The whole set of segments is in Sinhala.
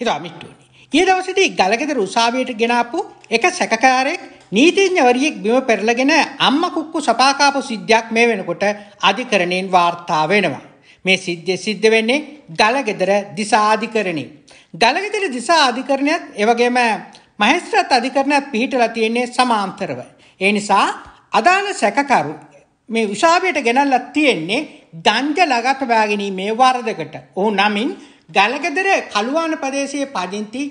හිරාමිට්ටුවනි. ඊයේ දවසේදී ගලගෙදර උසාවියට ගෙනාපු එක සැකකාරයෙක් නීතිඥවරියෙක් බිම පෙරලගෙන අම්මා කුක්කු සපාකාපු සිද්ධියක් මේ වෙනකොට අධිකරණයෙන් වාර්තා වෙනවා. මේ සිද්ධිය සිද්ධ වෙන්නේ ගලගෙදර දිසා අධිකරණේ. ගලගෙදර දිසා අධිකරණයත් එවැගේම මහේස්ත්‍රාත් අධිකරණයත් පිහිටලා තියෙන්නේ සමාන්තරව. ඒ නිසා අදාළ සැකකරු මේ උසාවියට ගෙනල්ලා තියෙන්නේ ගංජා ලගට බාගැනීමේ වරදකට. ඔහු නමින් ගලගෙදර කළුවාන ප්‍රදේශයේ පදිංචි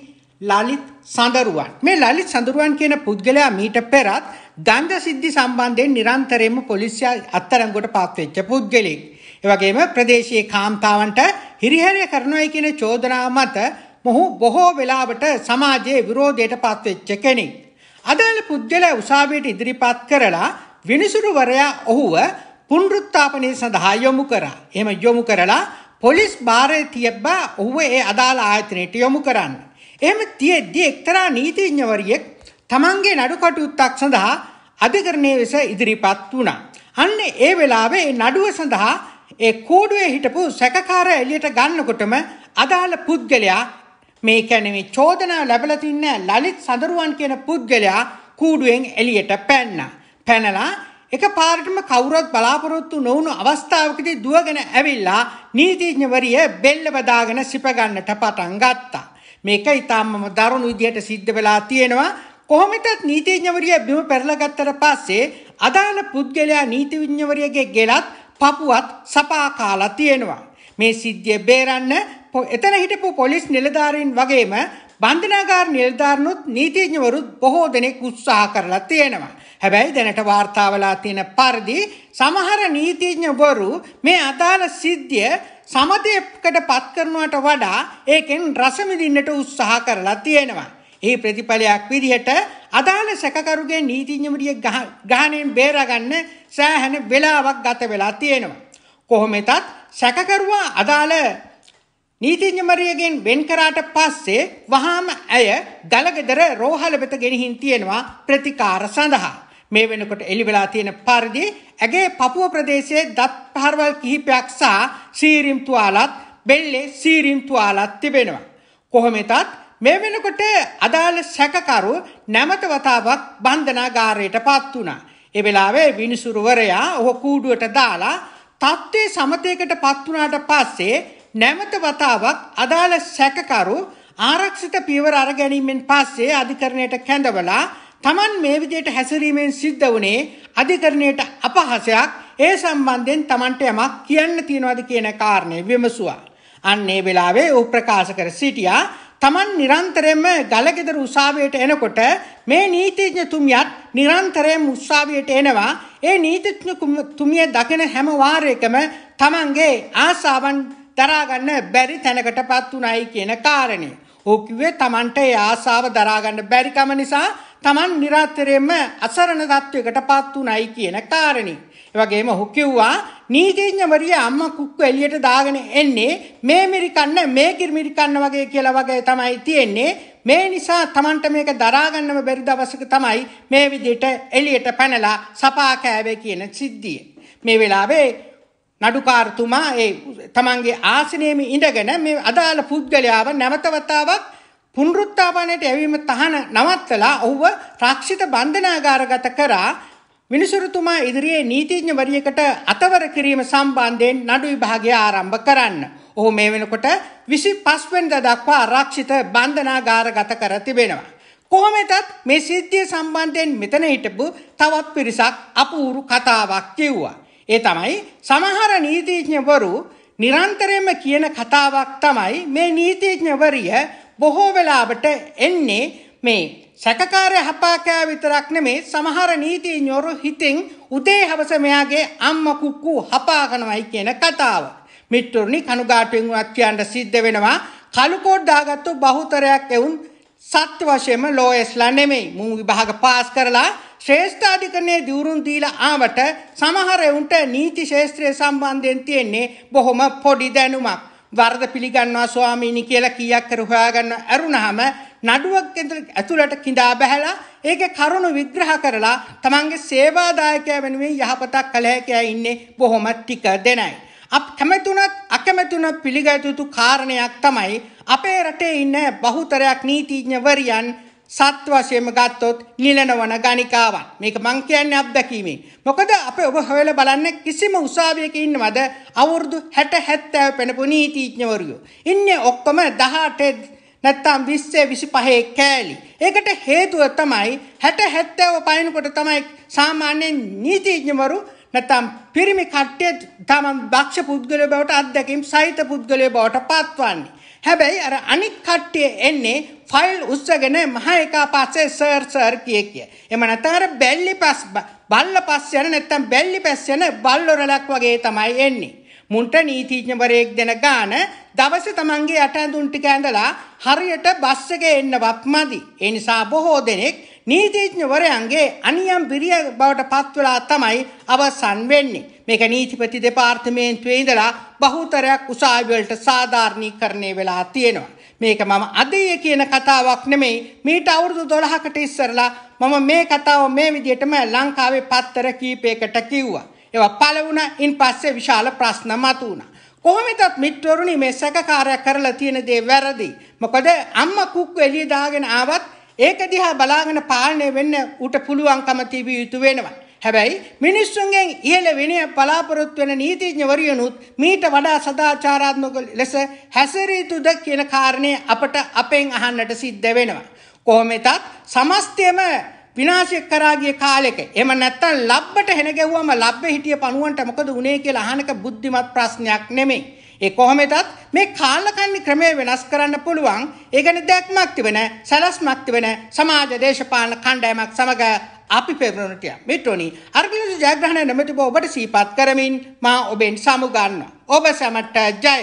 ලලිත් සඳරුවන්. මේ ලලිත් සඳරුවන් කියන පුද්ගලයා මීට පෙරත් ගන්ධ සිද්ධි සම්බන්ධයෙන් නිරන්තරයෙන්ම පොලිසිය අත්අඩංගුවට පත් වෙච්ච පුද්ගලෙක්. ඒ වගේම ප්‍රදේශීය කාන්තාවන්ට හිරිහැරය කරනවායි කියන චෝදනාව මත මොහු බොහෝ වෙලාවට සමාජයේ විරෝධයට පත් වෙච්ච කෙනෙක්. අදාළ පුද්ගලයා උසාවියට ඉදිරිපත් කරලා විනිසුරුවරයා ඔහුව පුනරුත්ථාපනය සඳහා යොමු කරා. එහෙම යොමු කරලා පොලිස් භාරය තියබ්බා ඔහුව ඒ අදාළ ආයතනයට යොමු කරන්න. එහෙම තියෙද්දී එක්තරා නීතිඥවරියෙක් තමන්ගේ නඩු කටයුත්තක් සඳහා අධිකරණයේ වෙස ඉදිරිපත් වුණා. අන්න ඒ වෙලාවේ නඩුව සඳහා ඒ කෝඩුවේ හිටපු සැකකාර එළියට ගන්නකොටම අදාළ පුද්ගලයා මේ කැනෙමි චෝදනා ලැබල තින්න ලලිත් සඳරුවන් කියන පුද්ගලයා කූඩුවෙන් එළියට පැන්න. පැනලා එකපාරටම කවුරුත් බලාපොරොත්තු නොවුණු අවස්ථාවකදී දුවගෙන ඇවිල්ලා නීතිඥවරිය බෙල්ල බදාගෙන සිප ගන්නට පටන් ගත්තා. මේක ඊටාම්ම දරුණු විදියට සිද්ධ වෙලා තියෙනවා. කොහොමදත් නීතිඥවරිය බිම පෙරලා ගත්තට පස්සේ අදාළ පුද්ගලයා නීතිඥවරියගේ ගෙලත් පපුවත් සපා කාලා තියෙනවා. මේ සිද්ධිය බේරන්න එතන හිටපු පොලිස් නිලධාරීන් වගේම බන්ධනාගාර නිලධාරණුත් නීතිඥවරුත් බොහෝ දෙනෙක් උත්සාහ කරලා තියෙනවා. හැබැයි දැනට වාර්තාවලා තියෙන පරිදි සමහර නීතිඥවරු මේ අදාළ සිද්ධිය සමතයකට පත් කරනවට වඩා ඒකෙන් රස විඳින්නට උත්සාහ කරලා තියෙනවා. ඒ ප්‍රතිඵලයක් විදිහට අදාළ සැකකරුගේ නීතිඥවරිය ගහණයෙන් බේරගන්න සෑහෙන වෙලාවක් ගත වෙලා තියෙනවා. කොහොමෙතත් සැකකරුවා අදාළ නීතිඥමරියගෙන් වෙන් කරාට පස්සේ වහාම ඇය ගලගෙදර රෝහල වෙත ගෙනihin තියෙනවා ප්‍රතිකාර සඳහා. මේ වෙනකොට එලි වෙලා තියෙන පරිදි ඇගේ පපුව ප්‍රදේශයේ දත් පහරවල් කිහිපයක් සහ සීරිම් තුවාලත් බෙල්ලේ සීරිම් තුවාලත් තිබෙනවා. කොහොමෙතත් මේ වෙනකොට අදාළ සැකකරු නැමත වතාවක් බන්ධනාගාරයට පත් වුණා. ඒ වෙලාවේ විනිසුරුවරයා ඔහු කූඩුවට දාලා තත්ත්වේ සමතේකට පත් වුණාට පස්සේ නැවත වතාවක් අදාළ සැකකරු ආරක්ෂිත පියවර අරගැනීමෙන් පස්සේ අධිකරණයට කැඳවලා Taman මේ විදිහට හැසිරීමෙන් සිද්ධ වුණේ අධිකරණයට අපහාසයක් ඒ සම්බන්ධයෙන් Tamanට යමක් කියන්න තියනවාද කියන කාරණේ විමසුවා. අන්න ඒ වෙලාවේ ඔහු ප්‍රකාශ කර සිටියා තමන් නිරන්තරයෙන්ම ගලගෙදර උසාවියට එනකොට මේ නීතිඥතුමියත් නිරන්තරයෙන් උසාවියට එනවා ඒ නීතිඥතුමිය දකින හැම වාරයකම තමන්ගේ ආසාවන් දරාගන්න බැරි තැනකටපත් උනායි කියන කාරණේ. ඕකිවේ Tamanට ඒ ආසාව දරාගන්න බැරිකම නිසා Taman නිරාතරයෙන්ම අසරණ තත්වයකටපත් උනායි කියන කාරණේ. ඒ වගේම ඔහු කිව්වා නීතිඥවරිය අම්මා කුක්කු එළියට දාගෙන එන්නේ මේ මිරිකන්න මේ කිරිමිරිකන්න වගේ කියලා වගේ තමයි තියෙන්නේ. මේ නිසා Tamanට මේක දරාගන්නම බැරි දවසක තමයි මේ විදිහට එළියට පැනලා සපා කෑවේ කියන සිද්ධිය. මේ වෙලාවේ නඩුකාරතුමා ඒ තමන්ගේ ආසනයේම ඉඳගෙන මේ අදාළ පුද්ගලයාව නැවතවතාවක් පුනරුත්ථාපනයට යැවීම තහන නවත්තලා ඔහුව රක්ෂිත බන්ධනාගාරගත කරා විනිසුරුතුමා ඉදිරියේ නීතිඥවරියකට අතවර කිරීම සම්බන්ධයෙන් නඩු විභාගය ආරම්භ කරන්න. ඔහු මේ වෙනකොට 25 වෙනිදා දක්වා ආරක්ෂිත බන්ධනාගාරගත කර තිබෙනවා. කොහොමදත් මේ සිද්ධිය සම්බන්ධයෙන් මෙතන හිටපු තවත් පිරිසක් අපූරු කතාවක් කිව්වා. ඒ තමයි සමහර නීතිඥවරු නිරන්තරයෙන්ම කියන කතාවක් තමයි මේ නීතිඥවරිය බොහෝ වෙලාවට එන්නේ මේ සැකකාරය හපාකෑ විතරක් නෙමේ සමහර නීතිඥවරු හිතින් උදේ හවස මෙයාගේ අම්ම කුක්කු හපාකනවයි කියන කතාව. මිත්‍රුනි කනුගාටුවෙන් වුණත් කියන්න සිද්ධ වෙනවා කලුකෝඩ් දාගත්තු බහුතරයක් එවුන් සත්‍ය වශයෙන්ම ලෝයස්ලා නෙමෙයි මුං විභාග පාස් කරලා ශ්‍රේෂ්ඨාධිකරණයේ දියුරුම් දීලා ආවට සමහර උන්ට නීති ශාස්ත්‍රය සම්බන්ධයෙන් තියෙන්නේ බොහොම පොඩි දැනුමක්. වරද පිළිගන්නවා ස්වාමීනි කියලා කීයක් කර හොයාගන්න අරුණාම නඩුවක් ඇතුළට கிඳා බහැලා ඒකේ කරුණු විග්‍රහ කරලා තමන්ගේ සේවාදායකයා වෙනුවෙන් යහපතක් කළ හැකියි ඉන්නේ බොහොම ටික දෙනයි. අප කැමතුණත් අකමැතුණත් පිළිගත යුතු කාරණයක් තමයි අපේ රටේ ඉන්න බහුතරයක් නීතිඥවරියන් සත් වශයෙන්ම ගත්තොත් නිලනවන ගණිකාවන්. මේක මං කියන්නේ අත්දැකීමෙන්. මොකද අපේ ඔබ හොයලා බලන්නේ කිසිම උසාවියක ඉන්නවද අවුරුදු 60 70 පෙනපු නීතිඥවරුයෝ. ඉන්නේ ඔක්කොම 18 නැත්තම් 20 25 කෑලි. ඒකට හේතුව තමයි 60 70 පයින්කොට තමයි සාමාන්‍ය නීතිඥවරු නැත්නම් පිරිමි කට්ටිය තමන් දක්ෂ පුද්ගලය බවට අත්දැකීම් සහිත පුද්ගලය බවට පත්වන්නේ. හැබැයි අර අනිත් කට්ටිය එන්නේ ෆයිල් උස්සගෙන මහ එකා පස්සේ සර් සර් කිය කිය. එම නැත්නම් අර බැල්ලි පස් බල්ල පස් යන නැත්නම් බැල්ලි පස් යන බල්ලොරලක් වගේ තමයි එන්නේ. මුන්ට නීතිඥවරයෙක් දෙන ගාන දවසේ තමන්ගේ යට ඇඳුම් ටික ඇඳලා හරියට බස් එකේ එන්නවත් මදි. ඒ නිසා බොහෝ දෙනෙක් නීතිඥවරයන්ගේ අනියම් බිරිය බවට පත්වලා තමයි අවසන් වෙන්නේ. මේක නීතිපති දෙපාර්තමේන්තුවේ ඉඳලා බහුතරයක් උසාවි වලට සාධාරණීකරණය වෙලා තියෙනවා. මේක මම අදයේ කියන කතාවක් නෙමෙයි මීට අවුරුදු 12කට ඉස්සරලා මම මේ කතාව මේ විදිහටම ලංකාවේ පත්තර කීපයකට කිව්වා. ඒවා පළවුණා ඉන් පස්සේ විශාල ප්‍රශ්න මතුවුණා. කොහොමදත් මිත්‍රවරුනි මේ සැකකාරය කරලා තියෙන දේ වැරදි. මොකද අම්මා කුක් එළිය දාගෙන ආවත් ඒක දිහා බලාගෙන පාලනය වෙන්න ඌට පුළුවන්කම තිබිය යුතු වෙනවා. හැබැයි මිනිස්සුන්ගෙන් ඉහළ විනය බලාපොරොත්තු වෙන නීතිඥවරියනුත් මීට වඩා සදාචාරාත්මක ලෙස හැසිරියුතුද කියන කාරණේ අපට අපෙන් අහන්නට සිද්ධ වෙනවා. කොහොමෙතත් සමස්තයම විනාශය කරා ගිය කාලෙක එහෙම නැත්තම් ලබ්බට හෙන ගැව්වම ලබ්බේ හිටිය පණුවන්ට මොකද උනේ කියලා අහනක බුද්ධිමත් ප්‍රශ්නයක් නෙමෙයි. ඒ කොහොමදත් මේ කාලකන්ණි ක්‍රමය වෙනස් කරන්න පුළුවන්. ඒ ගැන දැක්මක් තිබෙන, සැලැස්මක් තිබෙන සමාජ දේශපාලන කණ්ඩායමක් සමග අපි පෙරණුට මෙට්‍රෝනි අර්ගලජ ජයග්‍රහණ නැමැති බව ඔබට සීපත් කරමින් මා ඔබෙන් සමුගන්නවා. ඔබ සැමට ජය.